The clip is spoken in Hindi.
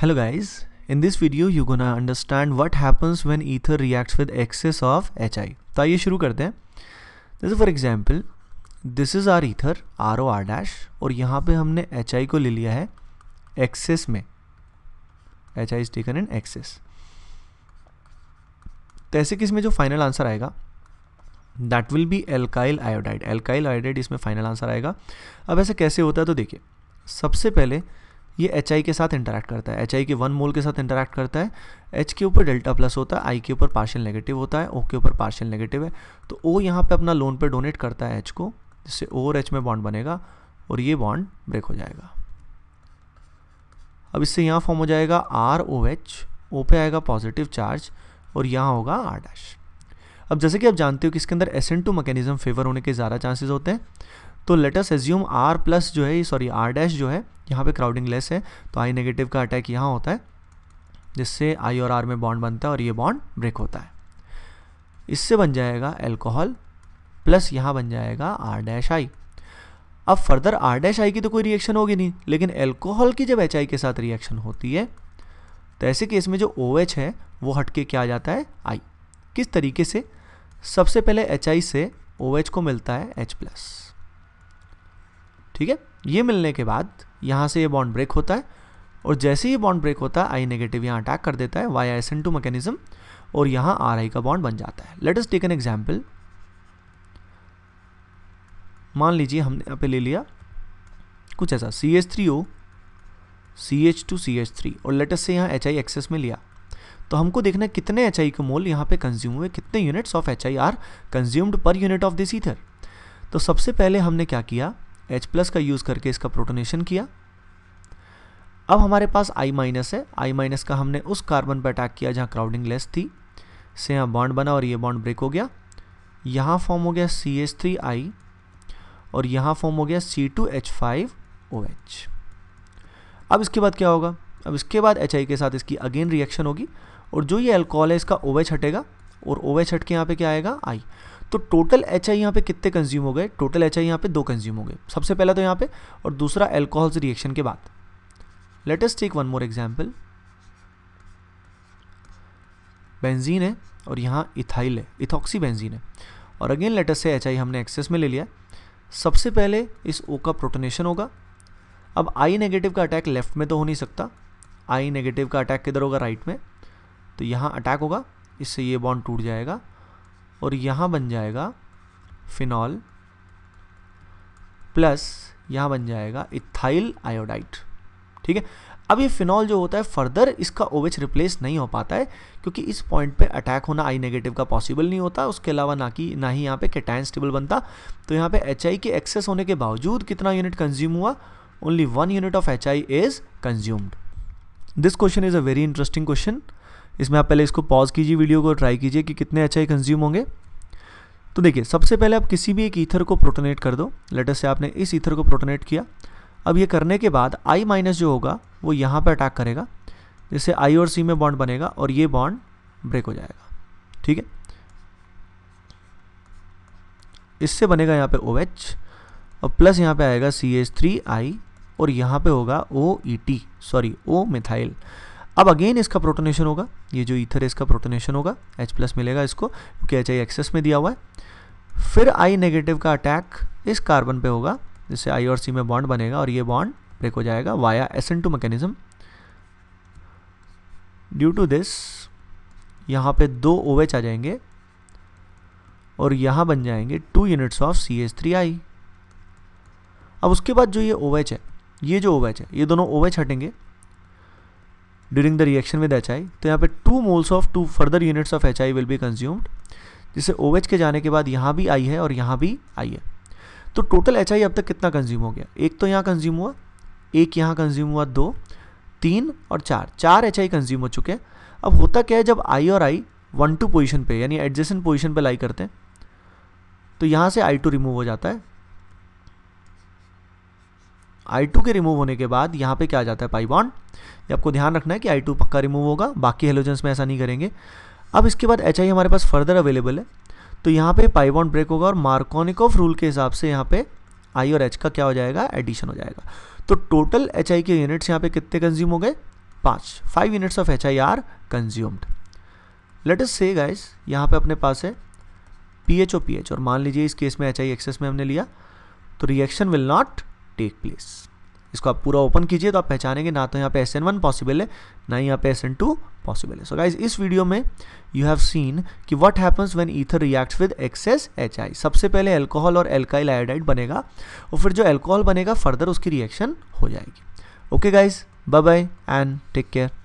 Hello guys, in this video you're gonna understand what happens when ether reacts with excess of HI. तो आइए शुरू करते हैं जैसे for example this is R ether R O R dash और यहाँ पर हमने एच आई को ले लिया है एक्सेस में H I is taken in excess तो ऐसे किस में जो फाइनल आंसर आएगा that will be alkyl iodide alkyl iodide इसमें फाइनल आंसर आएगा अब ऐसा कैसे होता है तो देखिए सबसे पहले ये एच के साथ इंटरेक्ट करता है एच के वन मोल के साथ इंटरेक्ट करता है एच के ऊपर डेल्टा प्लस होता है आई के ऊपर पार्शियल नेगेटिव होता है ओ के ऊपर पार्शियल नेगेटिव है तो ओ यहाँ पे अपना लोन पे डोनेट करता है एच को जिससे ओ और एच में बॉन्ड बनेगा और ये बॉन्ड ब्रेक हो जाएगा अब इससे यहाँ फॉर्म हो जाएगा आर ओ एच ओ पे आएगा पॉजिटिव चार्ज और यहाँ होगा आर डैश अब जैसे कि आप जानते हो कि इसके अंदर एसेंट टू मैकेनिज्म फेवर होने के ज़्यादा चांसेस होते हैं तो लेटस एज्यूम आर प्लस जो है सॉरी आर डैश जो है यहाँ पे क्राउडिंग लेस है तो आई नेगेटिव का अटैक यहाँ होता है जिससे आई और आर में बॉन्ड बनता है और ये बॉन्ड ब्रेक होता है इससे बन जाएगा एल्कोहल प्लस यहाँ बन जाएगा आर डैश आई अब फर्दर आर डैश आई की तो कोई रिएक्शन होगी नहीं लेकिन एल्कोहल की जब एच के साथ रिएक्शन होती है तो ऐसे केस में जो ओ OH है वो हटके क्या आ जाता है आई किस तरीके से सबसे पहले एच से ओ OH को मिलता है एच प्लस ठीक है ये मिलने के बाद यहाँ से ये बॉन्ड ब्रेक होता है और जैसे ही बॉन्ड ब्रेक होता है आई नेगेटिव यहाँ अटैक कर देता है via S N two mechanism और यहाँ आर आई का बॉन्ड बन जाता है लेट टेक एन एग्जाम्पल मान लीजिए हमने यहाँ पे ले लिया कुछ ऐसा C H three O C H two C H three और लेटस से यहाँ एच आई एक्सेस में लिया तो हमको देखना है कितने एच आई के मोल यहाँ पे कंज्यूम हुए कितने units of H I are consumed per unit of this ether तो सबसे पहले हमने क्या किया एच प्लस का यूज़ करके इसका प्रोटोनेशन किया अब हमारे पास आई माइनस है आई माइनस का हमने उस कार्बन पर अटैक किया जहाँ क्राउडिंग लेस थी से यहाँ बॉन्ड बना और ये बॉन्ड ब्रेक हो गया यहाँ फॉर्म हो गया सी एच थ्री आई और यहाँ फॉर्म हो गया C two H five O H अब इसके बाद क्या होगा अब इसके बाद एच आई के साथ इसकी अगेन रिएक्शन होगी और जो ये अल्कोहल है इसका ओ एच हटेगा और ओ एच हट के यहाँ पे क्या आएगा आई तो टोटल एच आई यहाँ पर कितने कंज्यूम हो गए टोटल एच आई यहाँ पर दो कंज्यूम हो गए सबसे पहला तो यहाँ पर और दूसरा एल्कोहल रिएक्शन के बाद let's take one more example benzene है और यहाँ इथाइल है इथॉक्सी बेंजीन है और again let's say H I हमने एक्सेस में ले लिया सबसे पहले इस ओ का प्रोटोनेशन होगा अब आई नेगेटिव का अटैक लेफ्ट में तो हो नहीं सकता आई नेगेटिव का अटैक किधर होगा राइट में तो यहाँ अटैक होगा इससे ये बॉन्ड टूट जाएगा और यहाँ बन जाएगा फिनॉल प्लस यहाँ बन जाएगा इथाइल आयोडाइट ठीक है अब ये फिनॉल जो होता है फर्दर इसका ओवेच रिप्लेस नहीं हो पाता है क्योंकि इस पॉइंट पे अटैक होना आई नेगेटिव का पॉसिबल नहीं होता उसके अलावा ना कि ना ही यहाँ पे कैटाइन स्टेबल बनता तो यहाँ पे एच के एक्सेस होने के बावजूद कितना यूनिट कंज्यूम हुआ only one unit of H is consumed this question is a very interesting question इसमें आप पहले इसको पॉज कीजिए वीडियो को ट्राई कीजिए कि कितने अच्छे कंज्यूम होंगे तो देखिए सबसे पहले आप किसी भी एक ईथर को प्रोटोनेट कर दो लेटर से आपने इस ईथर को प्रोटोनेट किया अब ये करने के बाद आई माइनस जो होगा वो यहाँ पर अटैक करेगा जिससे आई और सी में बॉन्ड बनेगा और ये बॉन्ड ब्रेक हो जाएगा ठीक है इससे बनेगा यहाँ पे ओ OH, और प्लस यहाँ पे आएगा सी एच थ्री आई और यहाँ पे होगा O E T sorry O methyl अब अगेन इसका प्रोटोनेशन होगा ये जो ईथर है इसका प्रोटोनेशन होगा H प्लस मिलेगा इसको क्योंकि एच आई एक्सेस में दिया हुआ है फिर आई नेगेटिव का अटैक इस कार्बन पे होगा जिससे आई और सी में बॉन्ड बनेगा और ये बॉन्ड ब्रेक हो जाएगा via S N two mechanism due to this यहाँ पे दो ओ एच आ जाएंगे और यहाँ बन जाएंगे two units of C H three I अब उसके बाद जो ये ओ एच है ये जो ओ एच है ये दोनों ओ एच हटेंगे during the reaction with H तो यहाँ पे two moles of two further units of H will be consumed जिससे ओ के जाने के बाद यहाँ भी आई है और यहाँ भी आई है तो टोटल एच अब तक कितना कंज्यूम हो गया एक तो यहाँ कंज्यूम हुआ एक यहाँ कंज्यूम हुआ दो तीन और चार चार एच कंज्यूम हो चुके हैं अब होता क्या है जब आई और आई वन टू पोजिशन पर यानी एडजस्टेंट पोजिशन पर लाई करते हैं तो यहाँ से आई टू रिमूव हो जाता है आई टू के रिमूव होने के बाद यहाँ पे क्या आ जाता है पाई बॉन्ड ये आपको ध्यान रखना है कि आई टू पक्का रिमूव होगा बाकी हेलोजेंस में ऐसा नहीं करेंगे अब इसके बाद एच आई हमारे पास फर्दर अवेलेबल है तो यहाँ पे पाई बॉन्ड ब्रेक होगा और मार्कोनिक ऑफ रूल के हिसाब से यहाँ पे आई और एच का क्या हो जाएगा एडिशन हो जाएगा तो टोटल एच आई के यूनिट्स यहाँ पे कितने कंज्यूम हो गए पाँच five units of H I are consumed let us say guys यहाँ पे अपने पास है P H O P H और मान लीजिए इस केस में एच आई एक्सेस में हमने लिया तो reaction will not take place इसको आप पूरा ओपन कीजिए तो आप पहचानेंगे ना तो यहाँ पे एस एन वन पॉसिबल है ना ही यहाँ पे एस एन टू पॉसिबल है सो so गाइज इस वीडियो में यू हैव सीन कि what happens when ether reacts with excess H I सबसे पहले अल्कोहल और एल्काइल आयोडाइड बनेगा और फिर जो अल्कोहल बनेगा फर्दर उसकी रिएक्शन हो जाएगी okay guys bye bye and take care